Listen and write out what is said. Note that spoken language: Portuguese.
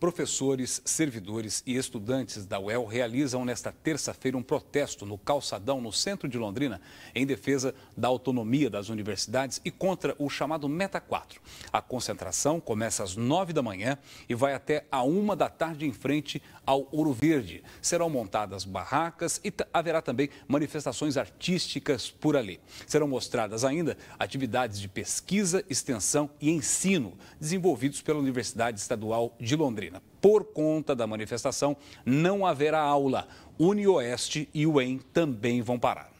Professores, servidores e estudantes da UEL realizam nesta terça-feira um protesto no Calçadão, no centro de Londrina, em defesa da autonomia das universidades e contra o chamado Meta 4. A concentração começa às 9 da manhã e vai até a 1 da tarde em frente ao Ouro Verde. Serão montadas barracas e haverá também manifestações artísticas por ali. Serão mostradas ainda atividades de pesquisa, extensão e ensino desenvolvidos pela Universidade Estadual de Londrina. Londrina. Por conta da manifestação, não haverá aula. UniOeste e UEM também vão parar.